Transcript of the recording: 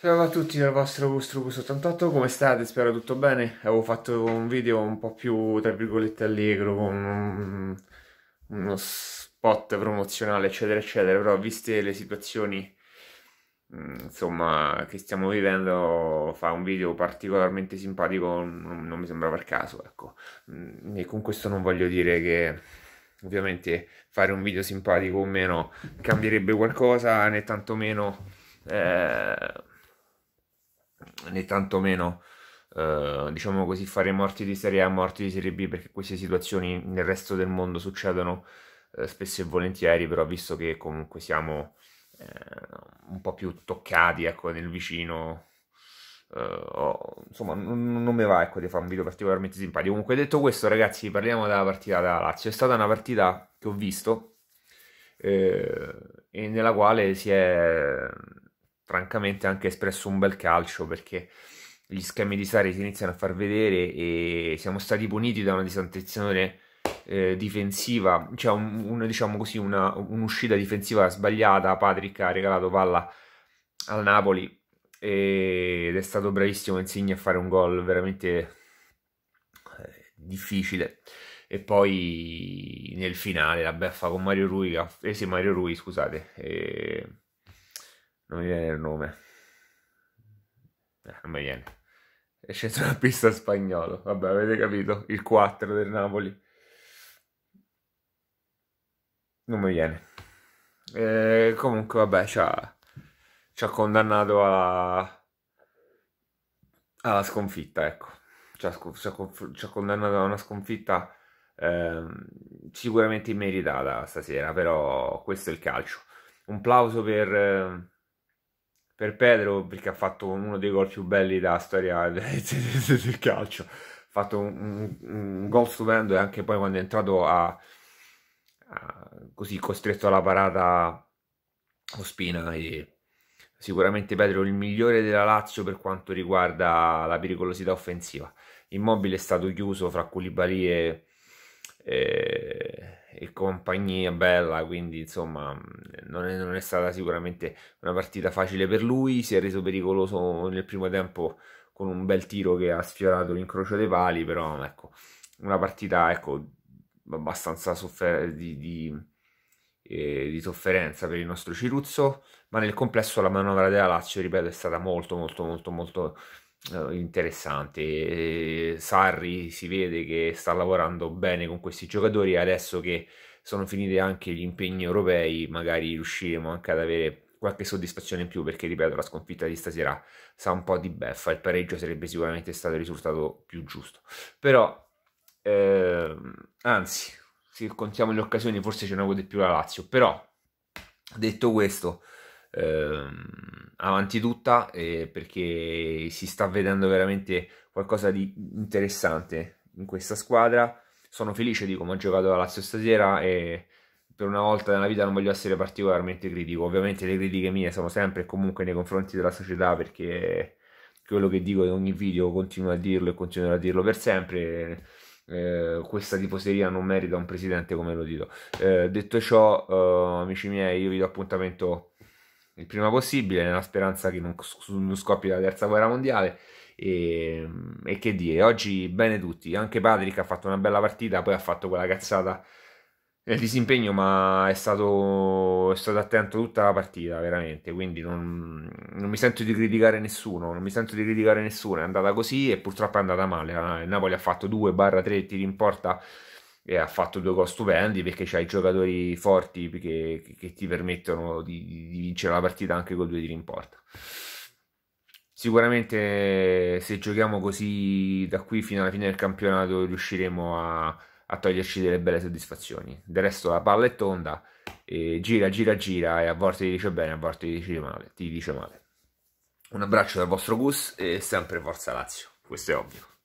Ciao a tutti dal vostro Gustrugus88, come state? Spero tutto bene. Avevo fatto un video un po' più, tra virgolette, allegro, con uno spot promozionale, eccetera, eccetera, però viste le situazioni, mm, insomma, che stiamo vivendo, fa un video particolarmente simpatico, non, mi sembra per caso, ecco. Mm, e con questo non voglio dire che... Ovviamente fare un video simpatico o meno cambierebbe qualcosa, né tantomeno eh, né tantomeno eh, diciamo così fare morti di serie A, morti di serie B perché queste situazioni nel resto del mondo succedono eh, spesso e volentieri, però visto che comunque siamo eh, un po' più toccati ecco, nel vicino Uh, insomma, non, non, mi va ecco, di fare un video particolarmente simpatico. Comunque, detto questo, ragazzi, parliamo della partita da Lazio. È stata una partita che ho visto eh, e nella quale si è francamente ha anche espresso un bel calcio perché gli schemi di Sari si iniziano a far vedere e siamo stati puniti da una disattenzione eh, difensiva, cioè un, un, diciamo così, una, un'uscita difensiva sbagliata. Patrick ha regalato palla al Napoli ed è stato bravissimo Insigne a fare un gol veramente eh, difficile e poi nel finale la beffa con Mario Rui, eh sì, Mario Rui scusate, eh, non mi viene il nome. Eh, non mi viene. È sceso la pista spagnolo, vabbè, avete capito, il 4 del Napoli. Non mi viene. E eh, comunque, vabbè, ci ha, ci ha condannato alla, alla sconfitta, ecco. Ci ha, ci ha, ci ha condannato a una sconfitta eh, sicuramente immeritata stasera, però questo è il calcio. Un plauso per... Eh, per Pedro perché ha fatto uno dei gol più belli della storia del calcio. Ha fatto un, un gol stupendo e anche poi quando è entrato a, a, così costretto alla parata Ospina e sicuramente Pedro il migliore della Lazio per quanto riguarda la pericolosità offensiva. Immobile è stato chiuso fra Culibali e, e e compagnia bella, quindi insomma mm, non è, non è, stata sicuramente una partita facile per lui, si è reso pericoloso nel primo tempo con un bel tiro che ha sfiorato l'incrocio dei pali, però ecco, una partita ecco, abbastanza soffer- di, di, eh, di, sofferenza per il nostro Ciruzzo, ma nel complesso la manovra della Lazio, ripeto, è stata molto molto molto molto eh, interessante. Sarri si vede che sta lavorando bene con questi giocatori adesso che sono finiti anche gli impegni europei, magari riusciremo anche ad avere qualche soddisfazione in più perché ripeto la sconfitta di stasera sa un po' di beffa, il pareggio sarebbe sicuramente stato il risultato più giusto. Però ehm, anzi, se contiamo le occasioni forse ce ne vuole di più la Lazio, però detto questo ehm, avanti tutta eh, perché si sta vedendo veramente qualcosa di interessante in questa squadra. Sono felice di come ha giocato la Lazio stasera e per una volta nella vita non voglio essere particolarmente critico. Ovviamente le critiche mie sono sempre e comunque nei confronti della società perché quello che dico in ogni video continuo a dirlo e continuerò a dirlo per sempre. Eh, questa tifoseria non merita un presidente come lo dico. Eh, detto ciò, eh, amici miei, io vi do appuntamento il prima possibile, nella speranza che non scoppi la terza guerra mondiale. E, ehm, e, che dire, oggi bene tutti, anche Patrick ha fatto una bella partita, poi ha fatto quella cazzata nel disimpegno, ma è stato, è stato attento tutta la partita, veramente, quindi non, non, mi sento di criticare nessuno, non mi sento di criticare nessuno, è andata così e purtroppo è andata male, ah, il Napoli ha fatto 2-3 tiri in porta e ha fatto due gol stupendi perché c'hai giocatori forti che, che ti permettono di, di, vincere la partita anche con due tiri in porta. Sicuramente se giochiamo così da qui fino alla fine del campionato riusciremo a, a toglierci delle belle soddisfazioni. Del resto la palla è tonda, gira, gira, gira e a volte ti dice bene, a volte ti dice male. Ti dice male. Un abbraccio dal vostro Gus e sempre Forza Lazio, questo è ovvio.